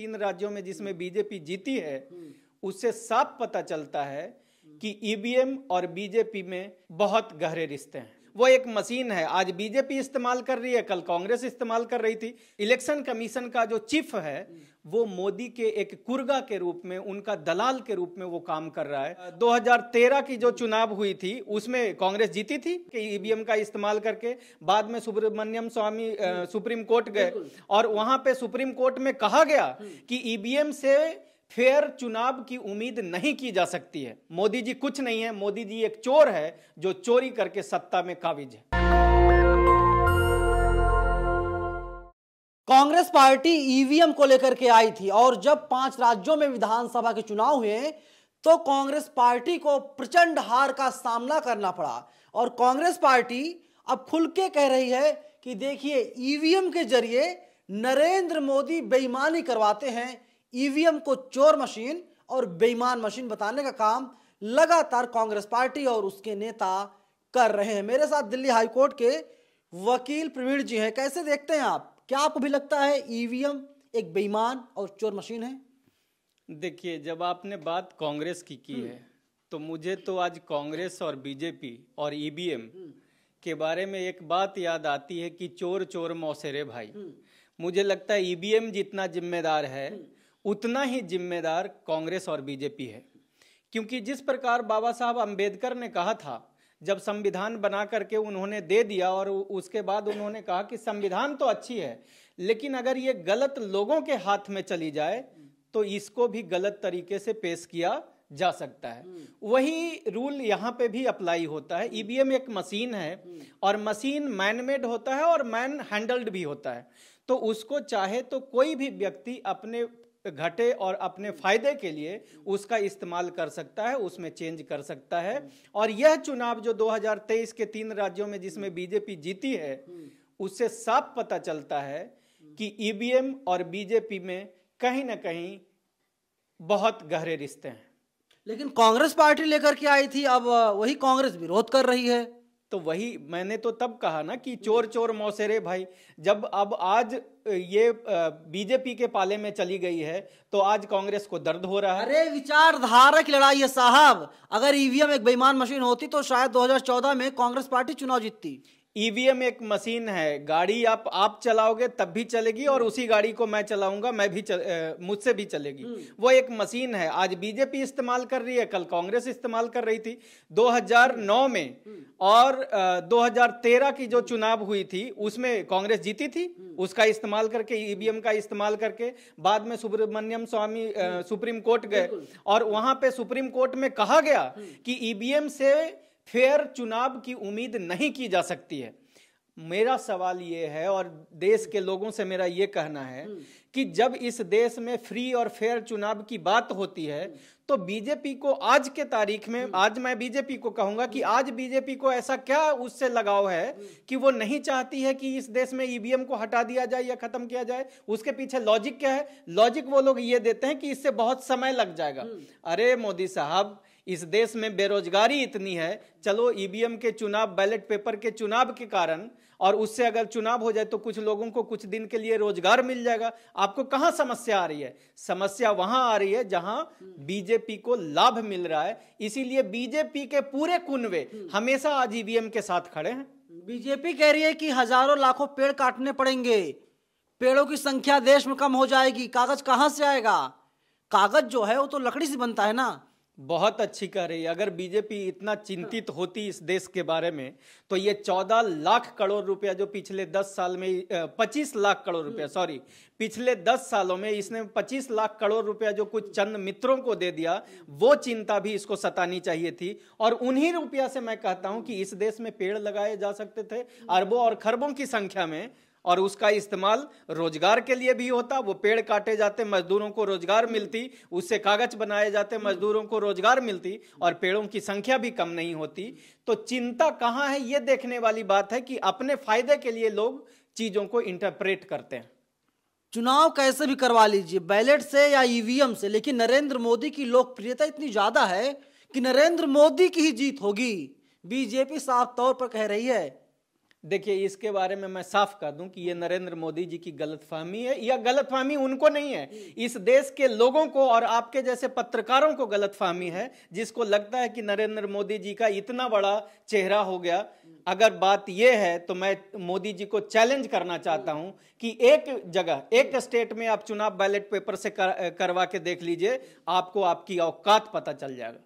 तीन राज्यों में जिसमें बीजेपी जीती है उससे साफ पता चलता है कि ईवीएम e और बीजेपी में बहुत गहरे रिश्ते हैं वो एक मशीन है आज बीजेपी इस्तेमाल कर रही है कल कांग्रेस इस्तेमाल कर रही थी इलेक्शन कमीशन का जो चीफ है वो मोदी के एक कुर्गा के रूप में उनका दलाल के रूप में वो काम कर रहा है 2013 की जो चुनाव हुई थी उसमें कांग्रेस जीती थी कि ईवीएम e का इस्तेमाल करके बाद में सुब्रमण्यम स्वामी हम्म। सुप्रीम कोर्ट गए और वहां पे सुप्रीम कोर्ट में कहा गया हम्म। कि ईवीएम e से फेयर चुनाव की उम्मीद नहीं की जा सकती है मोदी जी कुछ नहीं है मोदी जी एक चोर है जो चोरी करके सत्ता में काबिज है कांग्रेस पार्टी ईवीएम को लेकर के आई थी और जब पांच राज्यों में विधानसभा के चुनाव हुए तो कांग्रेस पार्टी को प्रचंड हार का सामना करना पड़ा और कांग्रेस पार्टी अब खुल के कह रही है कि देखिए ईवीएम के जरिए नरेंद्र मोदी बेईमानी करवाते हैं ईवीएम को चोर मशीन और बेईमान मशीन बताने का काम लगातार कांग्रेस पार्टी और उसके नेता कर रहे हैं मेरे साथ दिल्ली हाईकोर्ट के वकील प्रवीण जी हैं कैसे देखते हैं आप क्या आपको भी लगता है ईवीएम एक बेईमान और चोर मशीन है देखिए जब आपने बात कांग्रेस की की है तो मुझे तो आज कांग्रेस और बीजेपी और ईवीएम के बारे में एक बात याद आती है कि चोर चोर मौसेरे भाई मुझे लगता है ईवीएम जितना जिम्मेदार है उतना ही जिम्मेदार कांग्रेस और बीजेपी है क्योंकि जिस प्रकार बाबा साहब अंबेडकर ने कहा था जब संविधान बना करके उन्होंने दे दिया और उसके बाद उन्होंने कहा कि संविधान तो अच्छी है लेकिन अगर ये गलत लोगों के हाथ में चली जाए तो इसको भी गलत तरीके से पेश किया जा सकता है वही रूल यहाँ पे भी अप्लाई होता है ईवीएम e एक मशीन है और मशीन मैनमेड होता है और मैन हैंडल्ड भी होता है तो उसको चाहे तो कोई भी व्यक्ति अपने घटे और अपने फायदे के लिए उसका इस्तेमाल कर सकता है उसमें चेंज कर सकता है और यह चुनाव जो 2023 के तीन राज्यों में जिसमें बीजेपी जीती है उससे साफ पता चलता है कि ईवीएम e और बीजेपी में कहीं ना कहीं बहुत गहरे रिश्ते हैं लेकिन कांग्रेस पार्टी लेकर के आई थी अब वही कांग्रेस विरोध कर रही है तो वही मैंने तो तब कहा ना कि चोर चोर मौसेरे भाई जब अब आज ये बीजेपी के पाले में चली गई है तो आज कांग्रेस को दर्द हो रहा है अरे विचारधारा की लड़ाई है साहब अगर ईवीएम एक बेईमान मशीन होती तो शायद 2014 में कांग्रेस पार्टी चुनाव जीतती ईवीएम e एक मशीन है गाड़ी आप आप चलाओगे तब भी चलेगी और उसी गाड़ी को मैं चलाऊंगा मैं भी चल, मुझसे भी चलेगी हम्म। वो एक मशीन है आज बीजेपी इस्तेमाल कर रही है कल कांग्रेस इस्तेमाल कर रही थी 2009 हम्म। में और आ, 2013 की जो चुनाव हुई थी उसमें कांग्रेस जीती थी हम्म। उसका इस्तेमाल करके ईवीएम e का इस्तेमाल करके बाद में सुब्रमण्यम स्वामी आ, सुप्रीम कोर्ट गए और वहां पर सुप्रीम कोर्ट में कहा गया कि ईवीएम e से फेयर चुनाव की उम्मीद नहीं की जा सकती है मेरा सवाल ये है और देश के लोगों से मेरा ये कहना है हम्म। कि जब इस देश में फ्री और फेयर चुनाव की बात होती है तो बीजेपी को आज के तारीख में हम्म। आज मैं बीजेपी को कहूंगा कि आज बीजेपी को ऐसा क्या उससे लगाव है हम्म। कि वो नहीं चाहती है कि इस देश में ईवीएम को हटा दिया जाए या खत्म किया जाए उसके पीछे लॉजिक क्या है लॉजिक वो लोग ये देते हैं कि इससे बहुत समय लग जाएगा अरे मोदी साहब इस देश में बेरोजगारी इतनी है चलो ईवीएम e के चुनाव बैलेट पेपर के चुनाव के कारण और उससे अगर चुनाव हो जाए तो कुछ लोगों को कुछ दिन के लिए रोजगार मिल जाएगा आपको कहाँ समस्या आ रही है समस्या वहां आ रही है जहां बीजेपी को लाभ मिल रहा है इसीलिए बीजेपी के पूरे कुनवे हमेशा आज ईवीएम e के साथ खड़े हैं बीजेपी कह रही है कि हजारों लाखों पेड़ काटने पड़ेंगे पेड़ों की संख्या देश में कम हो जाएगी कागज कहाँ से आएगा कागज जो है वो तो लकड़ी से बनता है ना बहुत अच्छी कह रही है अगर बीजेपी इतना चिंतित होती इस देश के बारे में तो ये चौदह लाख करोड़ रुपया जो पिछले दस साल में पच्चीस लाख करोड़ रुपया हम्म। सॉरी पिछले दस सालों में इसने पच्चीस लाख करोड़ रुपया जो कुछ चंद मित्रों को दे दिया वो चिंता भी इसको सतानी चाहिए थी और उन्हीं रुपया से मैं कहता हूं कि इस देश में पेड़ लगाए जा सकते थे अरबों और खरबों की संख्या में और उसका इस्तेमाल रोजगार के लिए भी होता वो पेड़ काटे जाते मजदूरों को रोजगार मिलती उससे कागज बनाए जाते मजदूरों को रोजगार मिलती और पेड़ों की संख्या भी कम नहीं होती तो चिंता कहाँ है ये देखने वाली बात है कि अपने फायदे के लिए लोग चीजों को इंटरप्रेट करते हैं चुनाव कैसे भी करवा लीजिए बैलेट से या ईवीएम से लेकिन नरेंद्र मोदी की लोकप्रियता इतनी ज्यादा है कि नरेंद्र मोदी की ही जीत होगी बीजेपी साफ तौर पर कह रही है देखिए इसके बारे में मैं साफ कर दूं कि ये नरेंद्र मोदी जी की गलतफहमी है या गलतफहमी उनको नहीं है इस देश के लोगों को और आपके जैसे पत्रकारों को गलतफहमी है जिसको लगता है कि नरेंद्र मोदी जी का इतना बड़ा चेहरा हो गया अगर बात यह है तो मैं मोदी जी को चैलेंज करना चाहता हूं कि एक जगह एक स्टेट में आप चुनाव बैलेट पेपर से कर, करवा के देख लीजिए आपको आपकी औकात पता चल जाएगा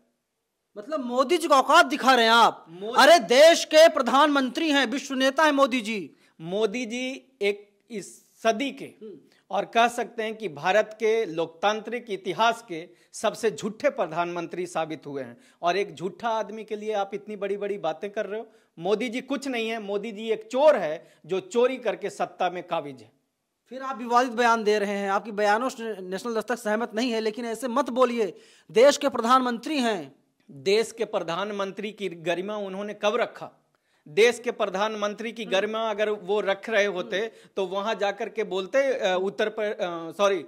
मतलब मोदी जी का औकात दिखा रहे हैं आप अरे देश के प्रधानमंत्री हैं विश्व नेता है मोदी जी मोदी जी एक इस सदी के और कह सकते हैं कि भारत के लोकतांत्रिक इतिहास के सबसे झूठे प्रधानमंत्री साबित हुए हैं और एक झूठा आदमी के लिए आप इतनी बड़ी बड़ी बातें कर रहे हो मोदी जी कुछ नहीं है मोदी जी एक चोर है जो चोरी करके सत्ता में काबिज है फिर आप विवादित बयान दे रहे हैं आपकी बयानों से नेशनल दस्तक सहमत नहीं है लेकिन ऐसे मत बोलिए देश के प्रधानमंत्री हैं देश के प्रधानमंत्री की गरिमा उन्होंने कब रखा देश के प्रधानमंत्री की गरिमा अगर वो रख रहे होते तो वहां जाकर के बोलते उत्तर पर सॉरी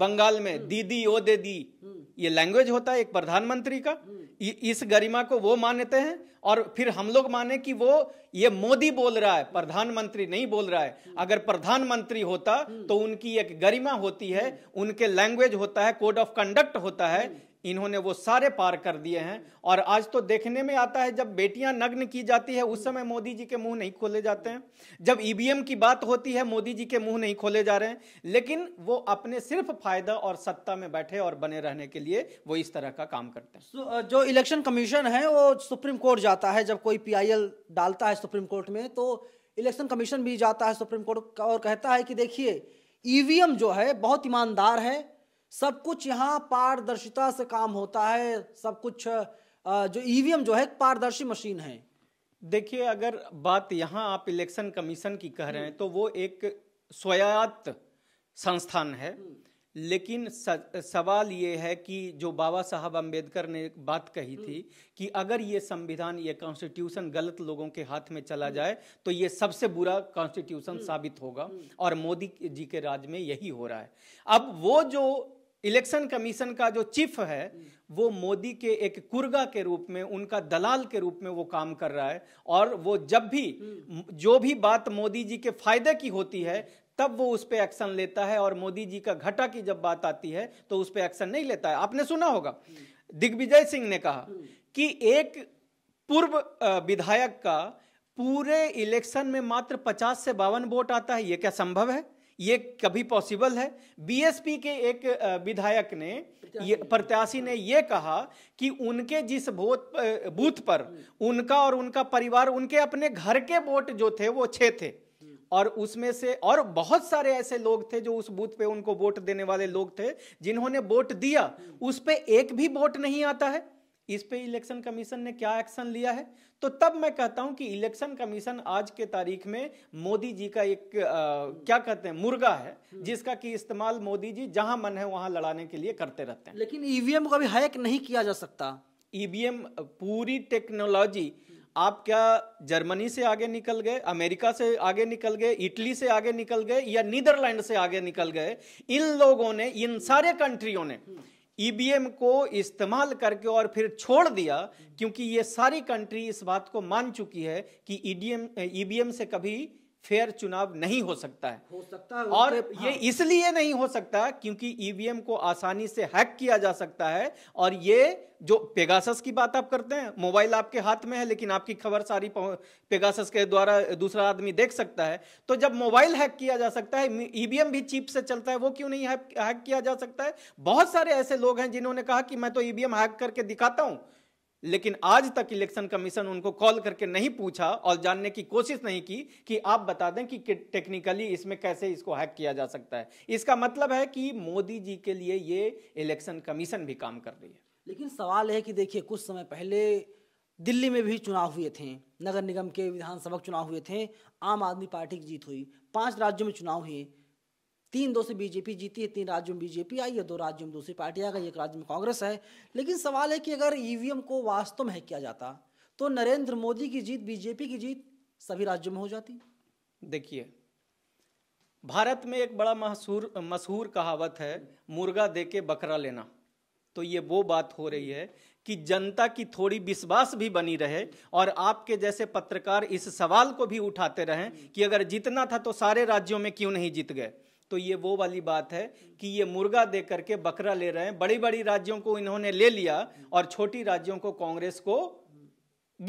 बंगाल में हम्म। दीदी ओ दे दी हम्म। ये लैंग्वेज होता है एक प्रधानमंत्री का हम्म। इस गरिमा को वो मानते हैं और फिर हम लोग माने कि वो ये मोदी बोल रहा है प्रधानमंत्री नहीं बोल रहा है अगर प्रधानमंत्री होता तो उनकी एक गरिमा होती है उनके लैंग्वेज होता है कोड ऑफ कंडक्ट होता है इन्होंने वो सारे पार कर दिए हैं और आज तो देखने में आता है जब बेटियां नग्न की जाती है उस समय मोदी जी के मुंह नहीं खोले जाते हैं जब ईवीएम e की बात होती है मोदी जी के मुंह नहीं खोले जा रहे हैं लेकिन वो अपने सिर्फ फायदा और सत्ता में बैठे और बने रहने के लिए वो इस तरह का काम करते हैं जो इलेक्शन कमीशन है वो सुप्रीम कोर्ट जाता है जब कोई पी डालता है सुप्रीम कोर्ट में तो इलेक्शन कमीशन भी जाता है सुप्रीम कोर्ट और कहता है कि देखिए ईवीएम e जो है बहुत ईमानदार है सब कुछ यहाँ पारदर्शिता से काम होता है सब कुछ जो ईवीएम e जो है पारदर्शी मशीन है देखिए अगर बात यहाँ आप इलेक्शन कमीशन की कह रहे हैं तो वो एक स्वायत्त संस्थान है लेकिन सवाल ये है कि जो बाबा साहब अंबेडकर ने बात कही थी कि अगर ये संविधान ये कॉन्स्टिट्यूशन गलत लोगों के हाथ में चला जाए तो ये सबसे बुरा कॉन्स्टिट्यूशन साबित होगा और मोदी जी के राज में यही हो रहा है अब वो जो इलेक्शन कमीशन का जो चीफ है वो मोदी के एक कुर्गा के रूप में उनका दलाल के रूप में वो काम कर रहा है और वो जब भी जो भी बात मोदी जी के फायदे की होती है तब वो उस पर एक्शन लेता है और मोदी जी का घटा की जब बात आती है तो उस पर एक्शन नहीं लेता है आपने सुना होगा दिग्विजय सिंह ने कहा कि एक पूर्व विधायक का पूरे इलेक्शन में मात्र पचास से बावन वोट आता है ये क्या संभव है ये कभी पॉसिबल है बीएसपी के एक विधायक ने ये प्रत्याशी ने ये कहा कि उनके जिस वोट बूथ पर हम्म। उनका और उनका परिवार उनके अपने घर के वोट जो थे वो छे थे हम्म। और उसमें से और बहुत सारे ऐसे लोग थे जो उस बूथ पे उनको वोट देने वाले लोग थे जिन्होंने वोट दिया हम्म। उस पर एक भी वोट नहीं आता है इस पे इलेक्शन कमीशन ने क्या एक्शन लिया है तो तब मैं कहता हूं कि इलेक्शन कमीशन आज के तारीख में मोदी जी का एक आ, क्या कहते हैं मुर्गा है हम्म। जिसका कि इस्तेमाल मोदी जी जहां मन है वहां लड़ाने के लिए करते रहते हैं लेकिन ईवीएम e को अभी हैक नहीं किया जा सकता ईवीएम e पूरी टेक्नोलॉजी आप क्या जर्मनी से आगे निकल गए अमेरिका से आगे निकल गए इटली से आगे निकल गए या नीदरलैंड से आगे निकल गए इन लोगों ने इन सारे कंट्रियों ने हम्म। ईवीएम को इस्तेमाल करके और फिर छोड़ दिया क्योंकि ये सारी कंट्री इस बात को मान चुकी है कि ईडीएम ईवीएम से कभी फेयर चुनाव नहीं हो सकता है हो सकता है और हाँ। ये इसलिए नहीं हो सकता क्योंकि ईवीएम को आसानी से हैक किया जा सकता है और ये जो पेगासस की बात आप करते हैं मोबाइल आपके हाथ में है लेकिन आपकी खबर सारी पेगासस के द्वारा दूसरा आदमी देख सकता है तो जब मोबाइल हैक किया जा सकता है ईवीएम भी चीप से चलता है वो क्यों नहीं हैक किया जा सकता है बहुत सारे ऐसे लोग हैं जिन्होंने कहा कि मैं तो ईवीएम हैक करके दिखाता हूं लेकिन आज तक इलेक्शन कमीशन उनको कॉल करके नहीं पूछा और जानने की कोशिश नहीं की कि आप बता दें कि टेक्निकली इसमें कैसे इसको हैक किया जा सकता है इसका मतलब है कि मोदी जी के लिए ये इलेक्शन कमीशन भी काम कर रही है लेकिन सवाल है कि देखिए कुछ समय पहले दिल्ली में भी चुनाव हुए थे नगर निगम के विधानसभा चुनाव हुए थे आम आदमी पार्टी की जीत हुई पांच राज्यों में चुनाव हुए तीन दो से बीजेपी जीती है तीन राज्यों में बीजेपी आई है दो राज्यों में दूसरी पार्टी आ गई एक राज्य में कांग्रेस है लेकिन सवाल है कि अगर ईवीएम को वास्तव में किया जाता तो नरेंद्र मोदी की जीत बीजेपी की जीत सभी राज्यों में हो जाती देखिए भारत में एक बड़ा मशहूर मशहूर कहावत है मुर्गा दे के बकरा लेना तो ये वो बात हो रही है कि जनता की थोड़ी विश्वास भी बनी रहे और आपके जैसे पत्रकार इस सवाल को भी उठाते रहें कि अगर जीतना था तो सारे राज्यों में क्यों नहीं जीत गए तो ये वो वाली बात है कि ये मुर्गा दे करके बकरा ले रहे हैं बड़ी बड़ी राज्यों को इन्होंने ले लिया और छोटी राज्यों को कांग्रेस को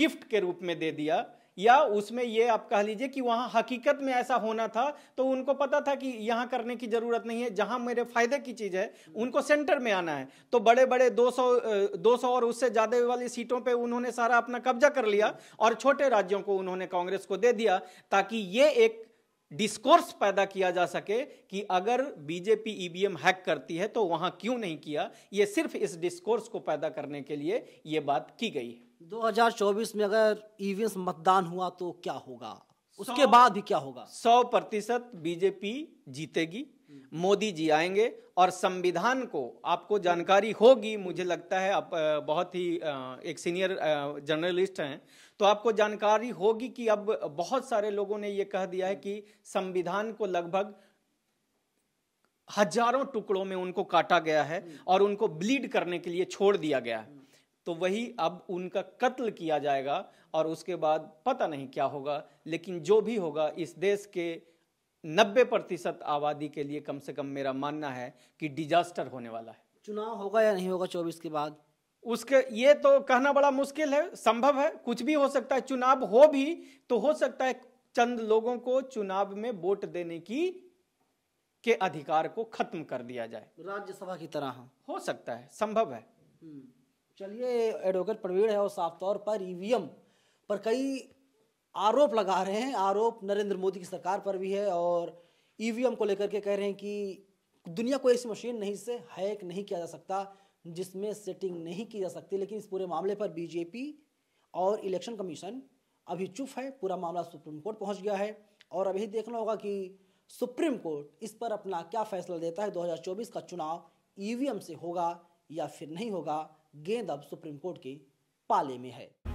गिफ्ट के रूप में दे दिया या उसमें ये आप कह लीजिए कि वहां हकीकत में ऐसा होना था तो उनको पता था कि यहाँ करने की जरूरत नहीं है जहां मेरे फायदे की चीज है उनको सेंटर में आना है तो बड़े बड़े 200 200 और उससे ज्यादा वाली सीटों पे उन्होंने सारा अपना कब्जा कर लिया और छोटे राज्यों को उन्होंने कांग्रेस को दे दिया ताकि ये एक डिस्कोर्स पैदा किया जा सके कि अगर बीजेपी ईवीएम हैक करती है तो वहां क्यों नहीं किया ये सिर्फ इस डिस्कोर्स को पैदा करने के लिए ये बात की गई है 2024 में अगर ईवीएम मतदान हुआ तो क्या होगा उसके बाद भी क्या होगा सौ प्रतिशत बीजेपी जीतेगी मोदी जी आएंगे और संविधान को आपको जानकारी होगी मुझे लगता है आप बहुत ही एक सीनियर जर्नलिस्ट हैं तो आपको जानकारी होगी कि अब बहुत सारे लोगों ने यह कह दिया है कि संविधान को लगभग हजारों टुकड़ों में उनको काटा गया है और उनको ब्लीड करने के लिए छोड़ दिया गया है तो वही अब उनका कत्ल किया जाएगा और उसके बाद पता नहीं क्या होगा लेकिन जो भी होगा इस देश के नब्बे प्रतिशत आबादी के लिए कम से कम मेरा मानना है कि डिजास्टर होने वाला है चुनाव होगा या नहीं होगा चौबीस के बाद उसके ये तो कहना बड़ा मुश्किल है संभव है कुछ भी हो सकता है चुनाव हो भी तो हो सकता है चंद लोगों को चुनाव में वोट देने की के अधिकार को खत्म कर दिया जाए राज्यसभा की तरह हाँ। हो सकता है संभव है हम्म, चलिए एडवोकेट प्रवीण है और साफ तौर पर ईवीएम पर कई आरोप लगा रहे हैं आरोप नरेंद्र मोदी की सरकार पर भी है और ईवीएम को लेकर के कह रहे हैं कि दुनिया को ऐसी मशीन नहीं से हैक नहीं किया जा सकता जिसमें सेटिंग नहीं की जा सकती लेकिन इस पूरे मामले पर बीजेपी और इलेक्शन कमीशन अभी चुप है पूरा मामला सुप्रीम कोर्ट पहुंच गया है और अभी देखना होगा कि सुप्रीम कोर्ट इस पर अपना क्या फैसला देता है 2024 का चुनाव ईवीएम से होगा या फिर नहीं होगा गेंद अब सुप्रीम कोर्ट की पाले में है